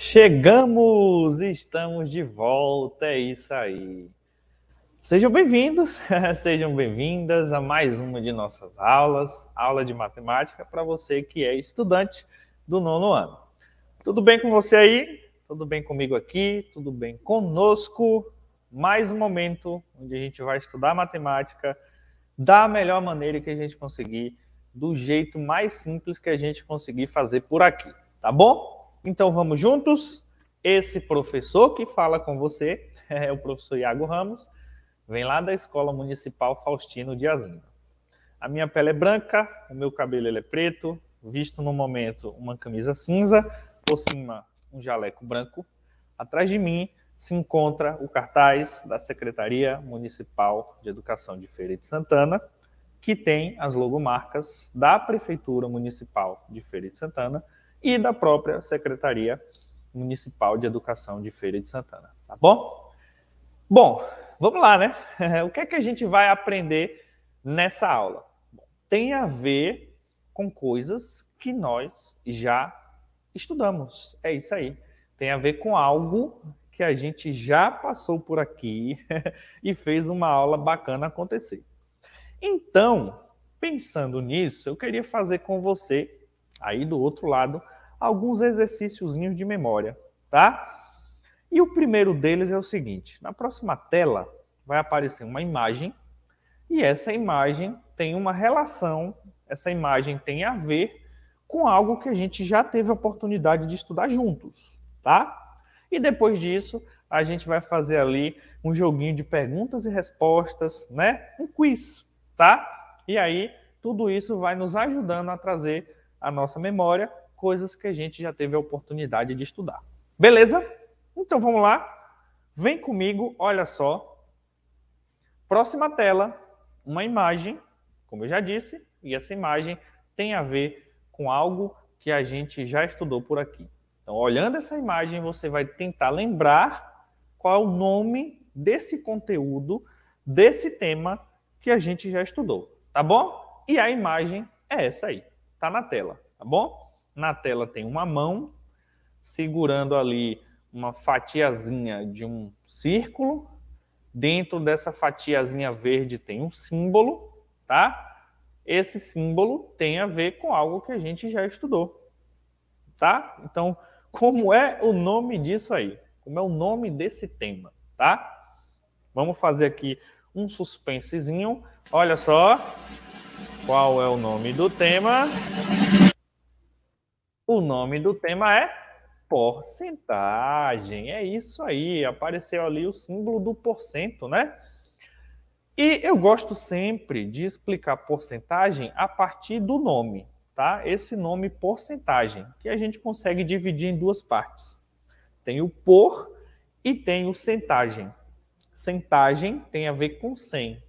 Chegamos, estamos de volta, é isso aí. Sejam bem-vindos, sejam bem-vindas a mais uma de nossas aulas, aula de matemática para você que é estudante do nono ano. Tudo bem com você aí? Tudo bem comigo aqui? Tudo bem conosco? Mais um momento onde a gente vai estudar matemática da melhor maneira que a gente conseguir, do jeito mais simples que a gente conseguir fazer por aqui, tá bom? Então vamos juntos? Esse professor que fala com você é o professor Iago Ramos, vem lá da Escola Municipal Faustino de Asmina. A minha pele é branca, o meu cabelo é preto, visto no momento uma camisa cinza, por cima um jaleco branco. Atrás de mim se encontra o cartaz da Secretaria Municipal de Educação de Feira de Santana, que tem as logomarcas da Prefeitura Municipal de Feira de Santana e da própria Secretaria Municipal de Educação de Feira de Santana, tá bom? Bom, vamos lá, né? o que é que a gente vai aprender nessa aula? tem a ver com coisas que nós já estudamos. É isso aí. Tem a ver com algo que a gente já passou por aqui e fez uma aula bacana acontecer. Então, pensando nisso, eu queria fazer com você Aí do outro lado, alguns exercíciozinhos de memória, tá? E o primeiro deles é o seguinte: na próxima tela vai aparecer uma imagem e essa imagem tem uma relação, essa imagem tem a ver com algo que a gente já teve a oportunidade de estudar juntos, tá? E depois disso, a gente vai fazer ali um joguinho de perguntas e respostas, né? Um quiz, tá? E aí, tudo isso vai nos ajudando a trazer à nossa memória coisas que a gente já teve a oportunidade de estudar. Beleza? Então vamos lá. Vem comigo, olha só. Próxima tela, uma imagem, como eu já disse, e essa imagem tem a ver com algo que a gente já estudou por aqui. Então, olhando essa imagem, você vai tentar lembrar qual é o nome desse conteúdo, desse tema que a gente já estudou, tá bom? E a imagem é essa aí. Está na tela, tá bom? Na tela tem uma mão segurando ali uma fatiazinha de um círculo. Dentro dessa fatiazinha verde tem um símbolo, tá? Esse símbolo tem a ver com algo que a gente já estudou, tá? Então, como é o nome disso aí? Como é o nome desse tema, tá? Vamos fazer aqui um suspensezinho. Olha só. Qual é o nome do tema? O nome do tema é porcentagem. É isso aí, apareceu ali o símbolo do porcento, né? E eu gosto sempre de explicar porcentagem a partir do nome, tá? Esse nome porcentagem, que a gente consegue dividir em duas partes. Tem o por e tem o centagem. Centagem tem a ver com 100.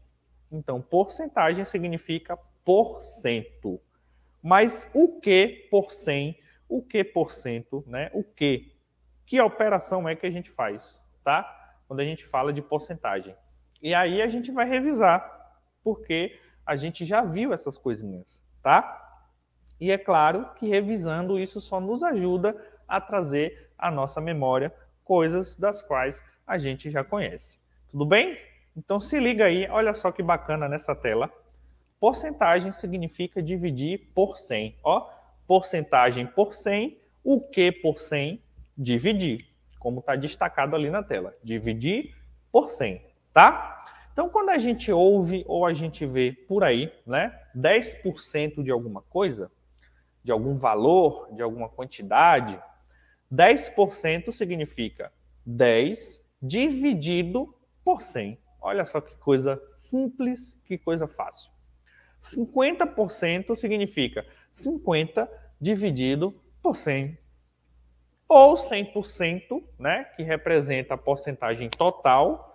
Então, porcentagem significa por cento. Mas o que por cento, O que por cento, né? O que? Que operação é que a gente faz, tá? Quando a gente fala de porcentagem. E aí a gente vai revisar, porque a gente já viu essas coisinhas, tá? E é claro que revisando isso só nos ajuda a trazer à nossa memória coisas das quais a gente já conhece. Tudo bem? Então se liga aí, olha só que bacana nessa tela. Porcentagem significa dividir por 100. Ó, porcentagem por 100, o que por 100? Dividir, como está destacado ali na tela. Dividir por 100, tá? Então, quando a gente ouve ou a gente vê por aí, né, 10% de alguma coisa, de algum valor, de alguma quantidade, 10% significa 10 dividido por 100. Olha só que coisa simples, que coisa fácil. 50% significa 50 dividido por 100. Ou 100%, né, que representa a porcentagem total.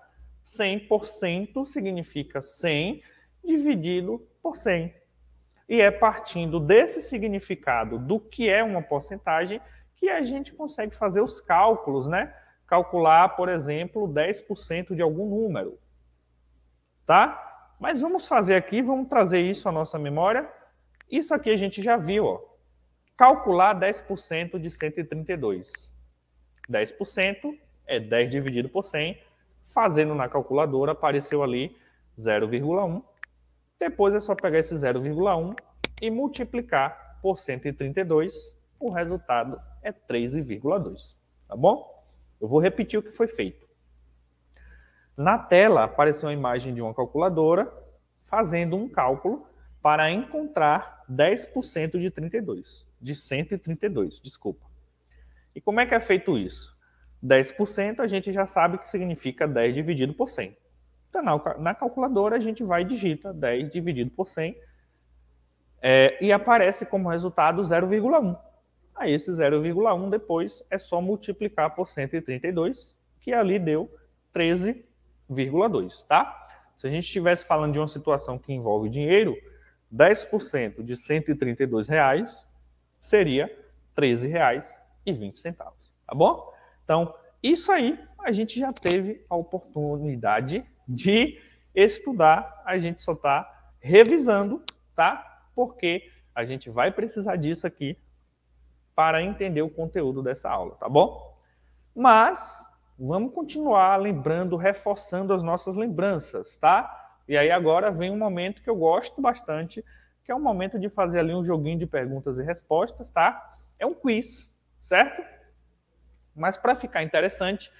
100% significa 100 dividido por 100. E é partindo desse significado do que é uma porcentagem que a gente consegue fazer os cálculos, né? Calcular, por exemplo, 10% de algum número. Tá? Mas vamos fazer aqui, vamos trazer isso à nossa memória. Isso aqui a gente já viu, ó. Calcular 10% de 132. 10% é 10 dividido por 100. Fazendo na calculadora, apareceu ali 0,1. Depois é só pegar esse 0,1 e multiplicar por 132. O resultado é 3,2. Tá bom? Eu vou repetir o que foi feito. Na tela apareceu a imagem de uma calculadora fazendo um cálculo para encontrar 10% de 32, de 132, desculpa. E como é que é feito isso? 10% a gente já sabe que significa 10 dividido por 100. Então, na, calculadora a gente vai e digita 10 dividido por 100 é, e aparece como resultado 0,1. Aí esse 0,1 depois é só multiplicar por 132, que ali deu 13 10,2, tá? Se a gente estivesse falando de uma situação que envolve dinheiro, 10% de 132 reais seria 13 reais e 20 centavos, tá bom? Então, isso aí a gente já teve a oportunidade de estudar, a gente só está revisando, tá? Porque a gente vai precisar disso aqui para entender o conteúdo dessa aula, tá bom? Mas vamos continuar lembrando, reforçando as nossas lembranças, tá? E aí agora vem um momento que eu gosto bastante, que é o momento de fazer ali um joguinho de perguntas e respostas, tá? É um quiz, certo? Mas para ficar interessante,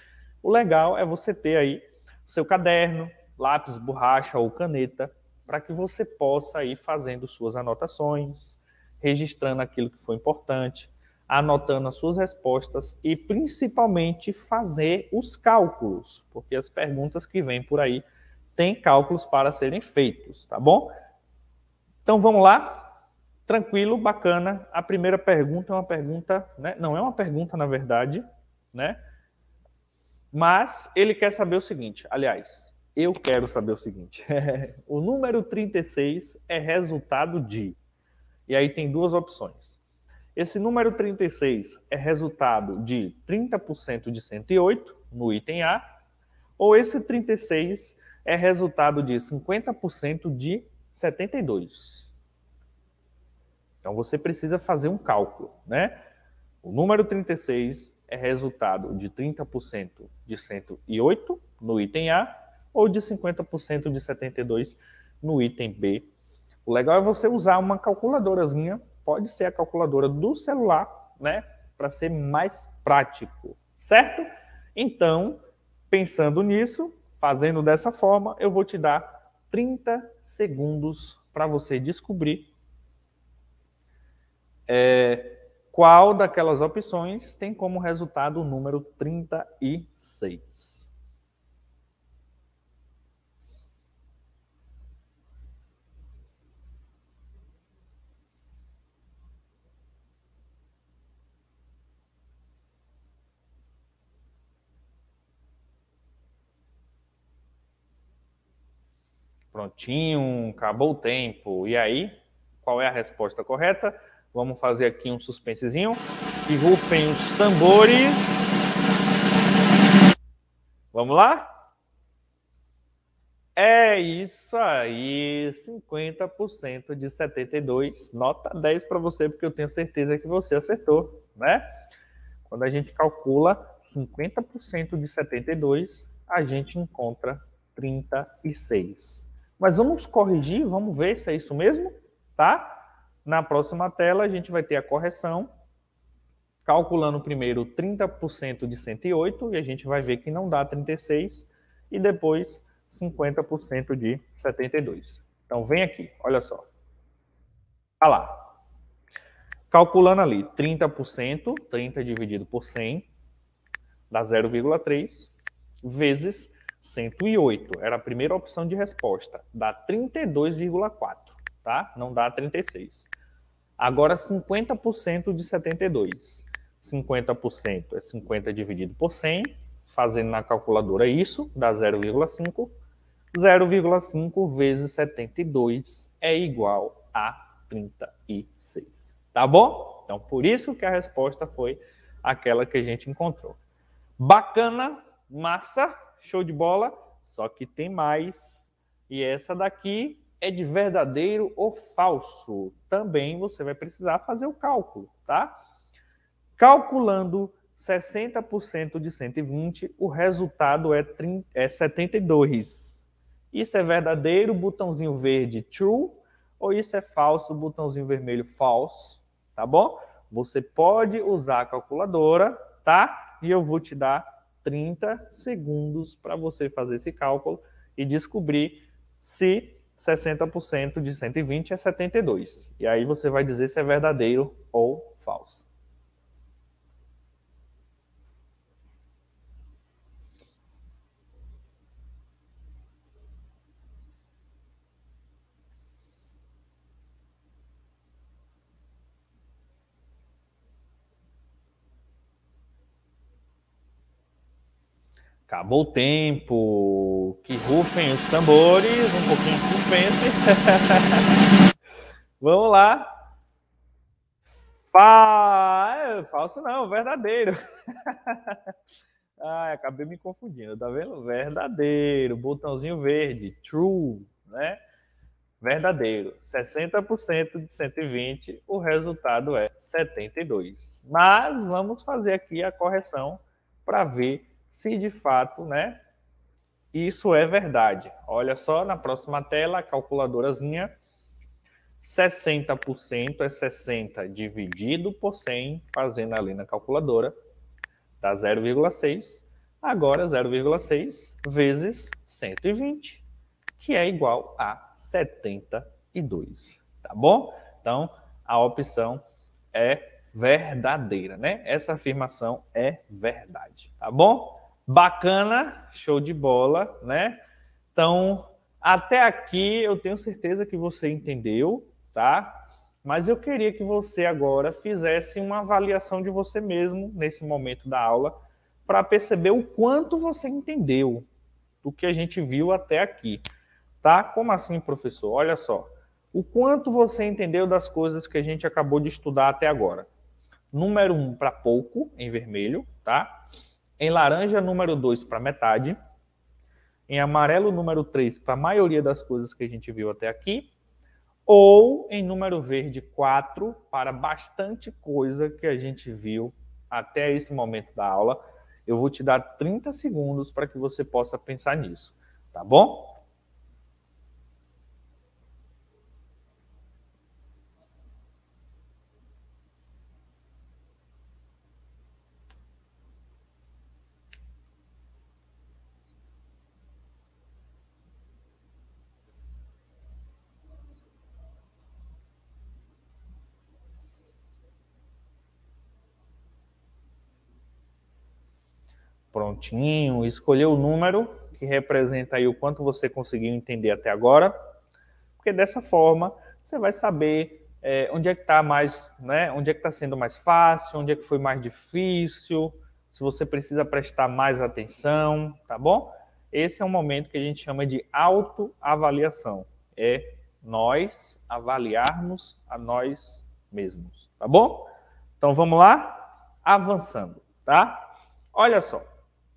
o legal é você ter aí seu caderno, lápis, borracha ou caneta, para que você possa ir fazendo suas anotações, registrando aquilo que foi importante, anotando as suas respostas e principalmente fazer os cálculos, porque as perguntas que vêm por aí têm cálculos para serem feitos, tá bom? Então vamos lá. Tranquilo, bacana. A primeira pergunta é uma pergunta, né? Não é uma pergunta, na verdade, né? Mas ele quer saber o seguinte, aliás, eu quero saber o seguinte. o número 36 é resultado de. E aí tem duas opções esse número 36 é resultado de 30% de 108 no item A, ou esse 36 é resultado de 50% de 72. Então você precisa fazer um cálculo, né? O número 36 é resultado de 30% de 108 no item A ou de 50% de 72 no item B. O legal é você usar uma calculadorazinha pode ser a calculadora do celular, né? Para ser mais prático, certo? Então, pensando nisso, fazendo dessa forma, eu vou te dar 30 segundos para você descobrir é, qual daquelas opções tem como resultado o número 36. Prontinho, acabou o tempo. E aí, qual é a resposta correta? Vamos fazer aqui um suspensezinho. e rufem os tambores. Vamos lá? É isso aí, 50% de 72, nota 10 para você, porque eu tenho certeza que você acertou, né? Quando a gente calcula 50% de 72, a gente encontra 36. Mas vamos corrigir, vamos ver se é isso mesmo, tá? Na próxima tela a gente vai ter a correção, calculando primeiro 30% de 108, e a gente vai ver que não dá 36, e depois 50% de 72. Então vem aqui, olha só. Tá lá, calculando ali 30%, 30 dividido por 100, dá 0,3, vezes 108 era a primeira opção de resposta, dá 32,4, tá? Não dá 36. Agora 50% de 72. 50% é 50 dividido por 100, fazendo na calculadora isso, dá 0,5. 0,5 vezes 72 é igual a 36. Tá bom? Então, por isso que a resposta foi aquela que a gente encontrou. Bacana, massa, show de bola, só que tem mais. E essa daqui é de verdadeiro ou falso. Também você vai precisar fazer o cálculo, tá? Calculando 60% de 120, o resultado é, 30, é 72. Isso é verdadeiro, botãozinho verde true, ou isso é falso, botãozinho vermelho false, tá bom? Você pode usar a calculadora, tá? E eu vou te dar 30 segundos para você fazer esse cálculo e descobrir se 60% de 120 é 72. E aí você vai dizer se é verdadeiro ou falso. acabou o tempo, que rufem os tambores, um pouquinho de suspense. Vamos lá. É, falso não, verdadeiro. ah, acabei me confundindo, tá vendo? Verdadeiro, botãozinho verde, true, né? Verdadeiro, 60% de 120, o resultado é 72. Mas vamos fazer aqui a correção para ver se de fato, né, isso é verdade. Olha só na próxima tela, calculadorazinha. 60% é 60 dividido por 100, fazendo ali na calculadora, dá 0,6. Agora 0,6 vezes 120, que é igual a 72, tá bom? Então, a opção é verdadeira, né? Essa afirmação é verdade, tá bom? Bacana, show de bola, né? Então, até aqui eu tenho certeza que você entendeu, tá? Mas eu queria que você agora fizesse uma avaliação de você mesmo nesse momento da aula para perceber o quanto você entendeu do que a gente viu até aqui, tá? Como assim, professor? Olha só, o quanto você entendeu das coisas que a gente acabou de estudar até agora. Número um para pouco, em vermelho, tá? Em laranja, número 2 para metade. Em amarelo, número 3 para a maioria das coisas que a gente viu até aqui. Ou em número verde, 4 para bastante coisa que a gente viu até esse momento da aula. Eu vou te dar 30 segundos para que você possa pensar nisso, tá bom? prontinho, escolher o número que representa aí o quanto você conseguiu entender até agora, porque dessa forma você vai saber é, onde é que está mais, né? Onde é que está sendo mais fácil, onde é que foi mais difícil, se você precisa prestar mais atenção, tá bom? Esse é um momento que a gente chama de autoavaliação. É nós avaliarmos a nós mesmos, tá bom? Então vamos lá, avançando, tá? Olha só.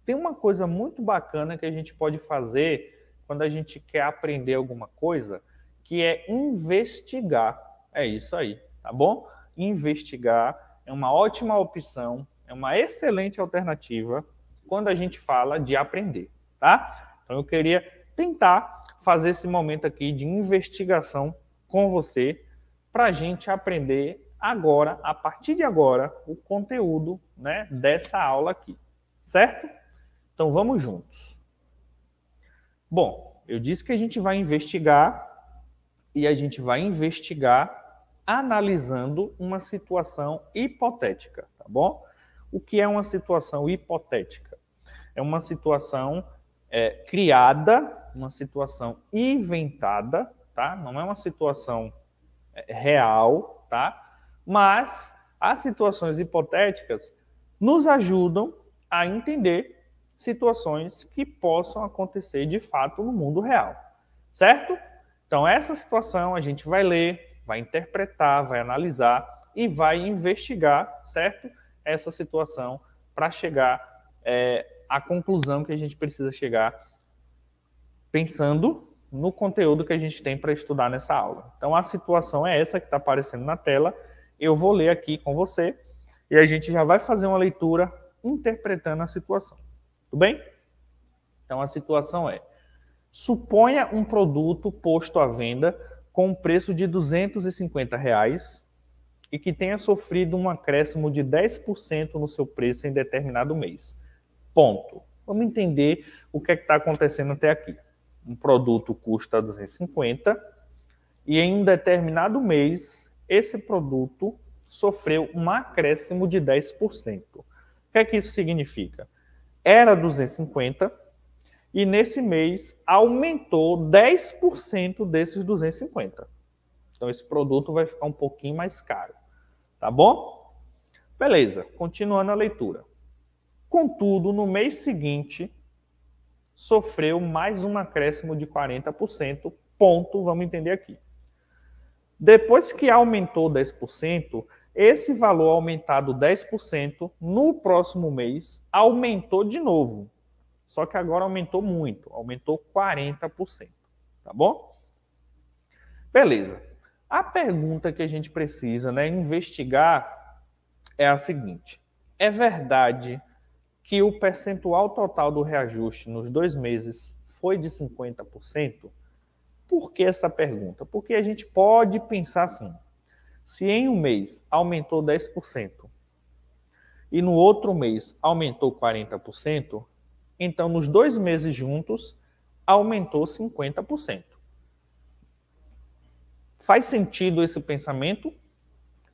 Tem uma coisa muito bacana que a gente pode fazer quando a gente quer aprender alguma coisa, que é investigar. É isso aí, tá bom? Investigar é uma ótima opção, é uma excelente alternativa quando a gente fala de aprender, tá? Então eu queria tentar fazer esse momento aqui de investigação com você para a gente aprender agora, a partir de agora, o conteúdo né, dessa aula aqui, certo? Então vamos juntos. Bom, eu disse que a gente vai investigar e a gente vai investigar analisando uma situação hipotética, tá bom? O que é uma situação hipotética? É uma situação é, criada, uma situação inventada, tá? Não é uma situação é, real, tá? Mas as situações hipotéticas nos ajudam a entender situações que possam acontecer de fato no mundo real, certo? Então, essa situação a gente vai ler, vai interpretar, vai analisar e vai investigar, certo? Essa situação para chegar é, à conclusão que a gente precisa chegar pensando no conteúdo que a gente tem para estudar nessa aula. Então, a situação é essa que está aparecendo na tela. Eu vou ler aqui com você e a gente já vai fazer uma leitura interpretando a situação. Tudo bem? Então a situação é: suponha um produto posto à venda com um preço de 250 reais e que tenha sofrido um acréscimo de 10% no seu preço em determinado mês. Ponto. Vamos entender o que é está acontecendo até aqui. Um produto custa 250 e em um determinado mês esse produto sofreu um acréscimo de 10%. O que é que isso significa? era 250 e nesse mês aumentou 10% desses 250. Então esse produto vai ficar um pouquinho mais caro, tá bom? Beleza, continuando a leitura. Contudo, no mês seguinte, sofreu mais um acréscimo de 40%, ponto, vamos entender aqui. Depois que aumentou 10%, esse valor aumentado 10% no próximo mês aumentou de novo. Só que agora aumentou muito, aumentou 40%, tá bom? Beleza. A pergunta que a gente precisa, né, investigar é a seguinte: é verdade que o percentual total do reajuste nos dois meses foi de 50%? Por que essa pergunta? Porque a gente pode pensar assim: se em um mês aumentou 10% e no outro mês aumentou 40%, então nos dois meses juntos aumentou 50%. Faz sentido esse pensamento?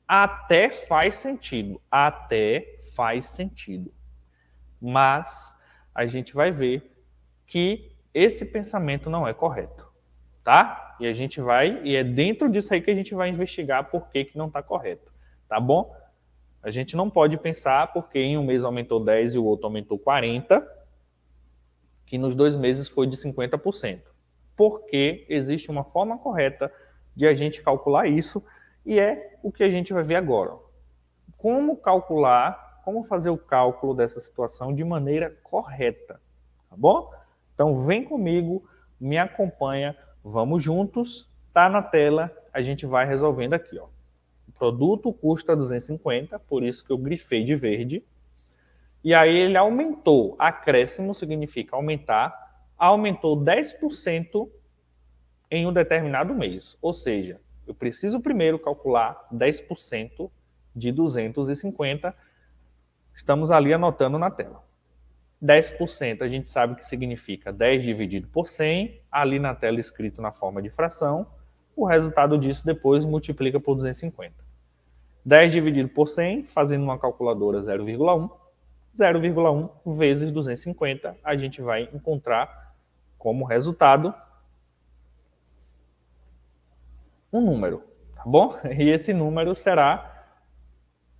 Até faz sentido, até faz sentido. Mas a gente vai ver que esse pensamento não é correto, tá? E a gente vai, e é dentro disso aí que a gente vai investigar por que, que não está correto, tá bom? A gente não pode pensar porque em um mês aumentou 10 e o outro aumentou 40, que nos dois meses foi de 50%. Porque existe uma forma correta de a gente calcular isso, e é o que a gente vai ver agora. Como calcular, como fazer o cálculo dessa situação de maneira correta, tá bom? Então vem comigo, me acompanha, Vamos juntos, tá na tela, a gente vai resolvendo aqui, ó. O produto custa 250, por isso que eu grifei de verde. E aí ele aumentou, acréscimo significa aumentar, aumentou 10% em um determinado mês. Ou seja, eu preciso primeiro calcular 10% de 250. Estamos ali anotando na tela. 10% a gente sabe que significa 10 dividido por 100, ali na tela escrito na forma de fração, o resultado disso depois multiplica por 250. 10 dividido por 100, fazendo uma calculadora 0,1, 0,1 vezes 250, a gente vai encontrar como resultado um número, tá bom? E esse número será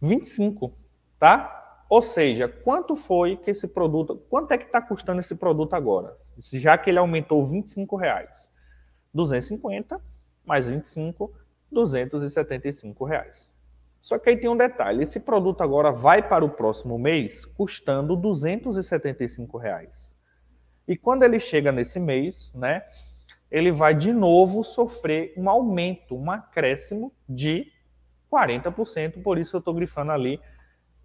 25, tá? Ou seja, quanto foi que esse produto, quanto é que está custando esse produto agora? Já que ele aumentou 25 reais, 250 mais 25, 275 reais. Só que aí tem um detalhe, esse produto agora vai para o próximo mês custando 275 reais. E quando ele chega nesse mês, né, ele vai de novo sofrer um aumento, um acréscimo de 40%, por isso eu estou grifando ali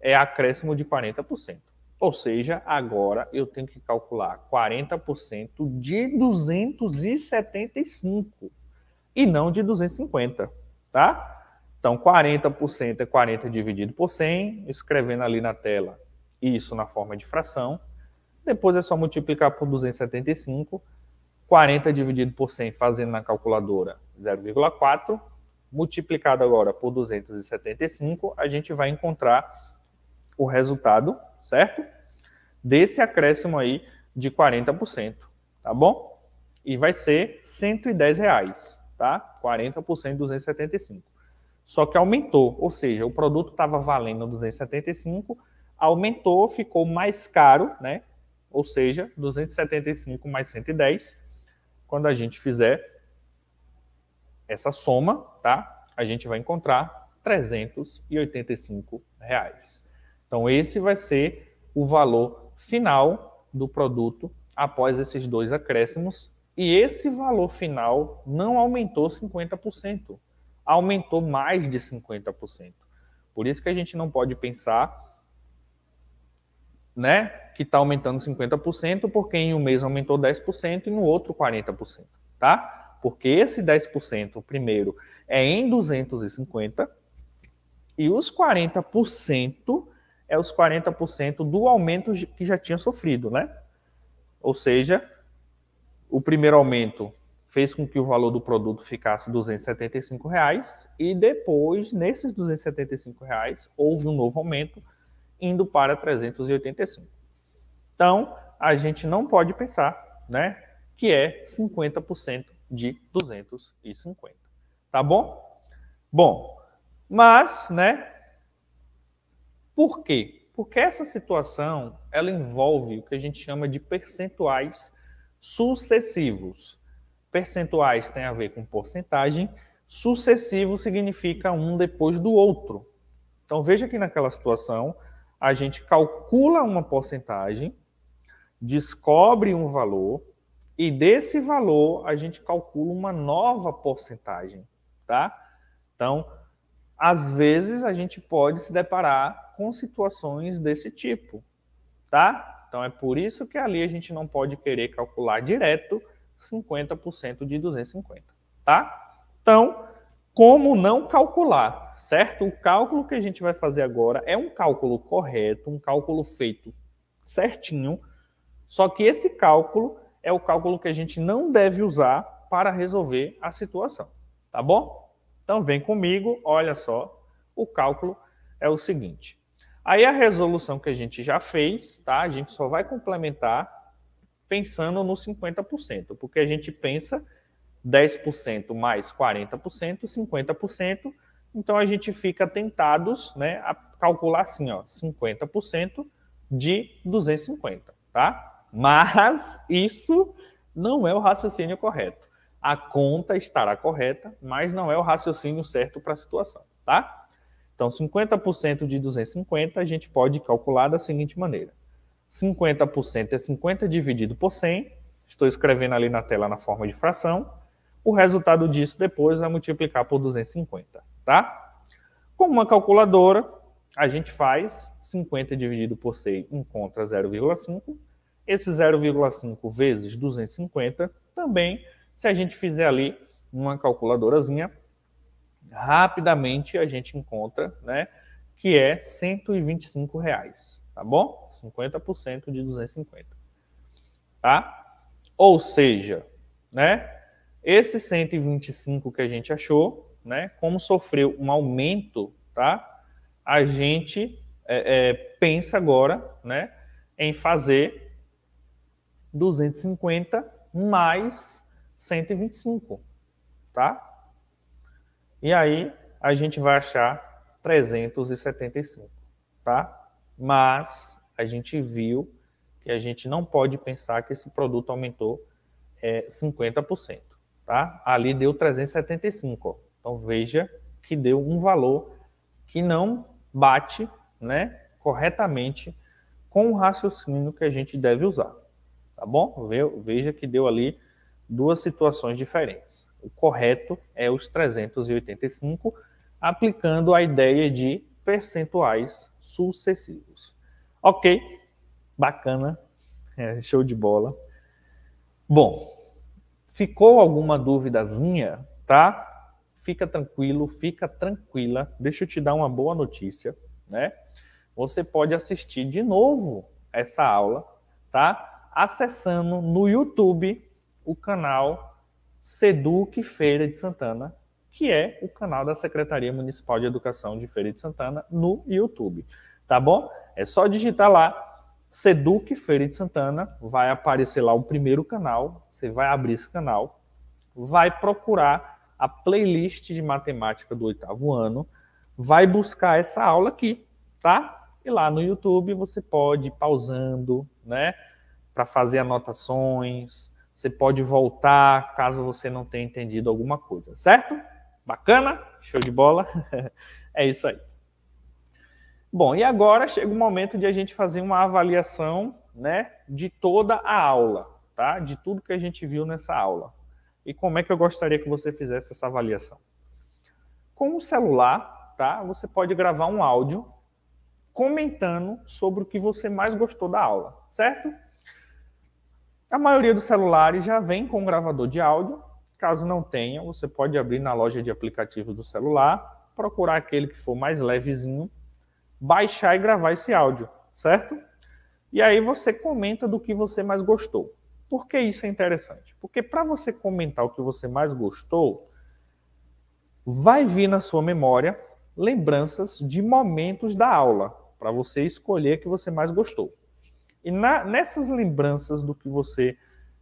é acréscimo de 40%. Ou seja, agora eu tenho que calcular 40% de 275 e não de 250, tá? Então, 40% é 40 dividido por 100, escrevendo ali na tela isso na forma de fração. Depois é só multiplicar por 275, 40 dividido por 100, fazendo na calculadora 0,4, multiplicado agora por 275, a gente vai encontrar o resultado, certo? Desse acréscimo aí de 40%, tá bom? E vai ser 110 reais, tá? 40% 275. Só que aumentou, ou seja, o produto estava valendo 275, aumentou, ficou mais caro, né? Ou seja, 275 mais 110. Quando a gente fizer essa soma, tá? A gente vai encontrar 385 reais. Então, esse vai ser o valor final do produto após esses dois acréscimos. E esse valor final não aumentou 50%, aumentou mais de 50%. Por isso que a gente não pode pensar né, que está aumentando 50%, porque em um mês aumentou 10% e no outro 40%, tá? Porque esse 10% primeiro é em 250 e os 40% é os 40% do aumento que já tinha sofrido, né? Ou seja, o primeiro aumento fez com que o valor do produto ficasse R$ 275 reais, e depois, nesses R$ 275, reais, houve um novo aumento, indo para 385. Então, a gente não pode pensar né, que é 50% de 250, tá bom? Bom, mas né, por quê? Porque essa situação ela envolve o que a gente chama de percentuais sucessivos. Percentuais tem a ver com porcentagem, sucessivo significa um depois do outro. Então veja que naquela situação a gente calcula uma porcentagem, descobre um valor e desse valor a gente calcula uma nova porcentagem, tá? Então, às vezes a gente pode se deparar com situações desse tipo, tá? Então é por isso que ali a gente não pode querer calcular direto 50% de 250, tá? Então, como não calcular, certo? O cálculo que a gente vai fazer agora é um cálculo correto, um cálculo feito certinho, só que esse cálculo é o cálculo que a gente não deve usar para resolver a situação, tá bom? Então vem comigo, olha só, o cálculo é o seguinte. Aí a resolução que a gente já fez, tá? A gente só vai complementar pensando no 50%, porque a gente pensa 10% mais 40%, 50%, então a gente fica tentados, né, a calcular assim, ó, 50% de 250, tá? Mas isso não é o raciocínio correto a conta estará correta, mas não é o raciocínio certo para a situação, tá? Então, 50% de 250 a gente pode calcular da seguinte maneira: 50% é 50 dividido por 100, estou escrevendo ali na tela na forma de fração. O resultado disso depois é multiplicar por 250, tá? Com uma calculadora, a gente faz 50 dividido por 100 encontra 0,5. Esse 0,5 vezes 250 também se a gente fizer ali uma calculadorazinha, rapidamente a gente encontra, né, que é 125 reais, tá bom? 50% de 250, tá? Ou seja, né, esse 125 que a gente achou, né, como sofreu um aumento, tá? A gente é, é, pensa agora, né, em fazer 250 mais 125, tá? E aí a gente vai achar 375, tá? Mas a gente viu que a gente não pode pensar que esse produto aumentou é, 50%, tá? Ali deu 375, ó. Então veja que deu um valor que não bate, né, corretamente com o raciocínio que a gente deve usar, tá bom? Veja que deu ali duas situações diferentes. O correto é os 385, aplicando a ideia de percentuais sucessivos. Ok, bacana, é, show de bola. Bom, ficou alguma duvidazinha, tá? Fica tranquilo, fica tranquila. Deixa eu te dar uma boa notícia, né? Você pode assistir de novo essa aula, tá? Acessando no YouTube o canal SEDUC Feira de Santana, que é o canal da Secretaria Municipal de Educação de Feira de Santana no YouTube. Tá bom? É só digitar lá Seduc Feira de Santana, vai aparecer lá o primeiro canal, você vai abrir esse canal, vai procurar a playlist de matemática do oitavo ano, vai buscar essa aula aqui, tá? E lá no YouTube você pode ir pausando, né? Para fazer anotações, você pode voltar caso você não tenha entendido alguma coisa, certo? Bacana? Show de bola? é isso aí. Bom, e agora chega o momento de a gente fazer uma avaliação, né, de toda a aula, tá? De tudo que a gente viu nessa aula. E como é que eu gostaria que você fizesse essa avaliação? Com o celular, tá? Você pode gravar um áudio comentando sobre o que você mais gostou da aula, certo? A maioria dos celulares já vem com um gravador de áudio. Caso não tenha, você pode abrir na loja de aplicativos do celular, procurar aquele que for mais levezinho, baixar e gravar esse áudio, certo? E aí você comenta do que você mais gostou. Por que isso é interessante? Porque para você comentar o que você mais gostou, vai vir na sua memória lembranças de momentos da aula, para você escolher o que você mais gostou. E na, nessas lembranças do que você,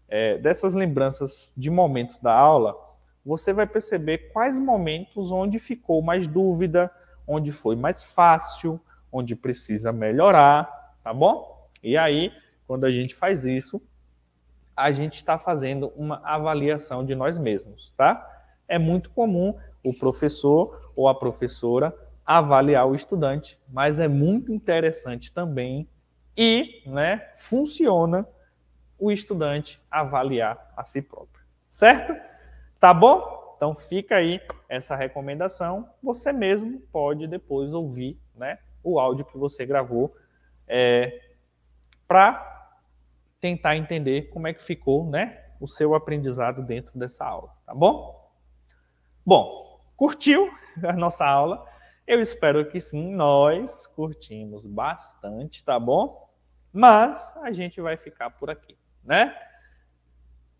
é, dessas lembranças de momentos da aula, você vai perceber quais momentos onde ficou mais dúvida, onde foi mais fácil, onde precisa melhorar, tá bom? E aí, quando a gente faz isso, a gente está fazendo uma avaliação de nós mesmos, tá? É muito comum o professor ou a professora avaliar o estudante, mas é muito interessante também e né, funciona o estudante avaliar a si próprio. Certo? Tá bom? Então fica aí essa recomendação. Você mesmo pode depois ouvir né, o áudio que você gravou é, para tentar entender como é que ficou né, o seu aprendizado dentro dessa aula. Tá bom? Bom, curtiu a nossa aula? Eu espero que sim, nós curtimos bastante, tá bom? Mas a gente vai ficar por aqui, né?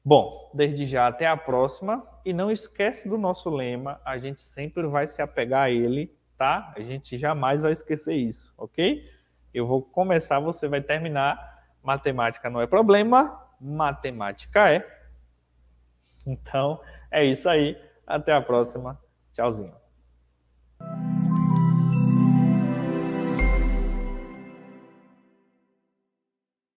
Bom, desde já até a próxima e não esquece do nosso lema, a gente sempre vai se apegar a ele, tá? A gente jamais vai esquecer isso, OK? Eu vou começar, você vai terminar. Matemática não é problema, matemática é. Então, é isso aí. Até a próxima. Tchauzinho.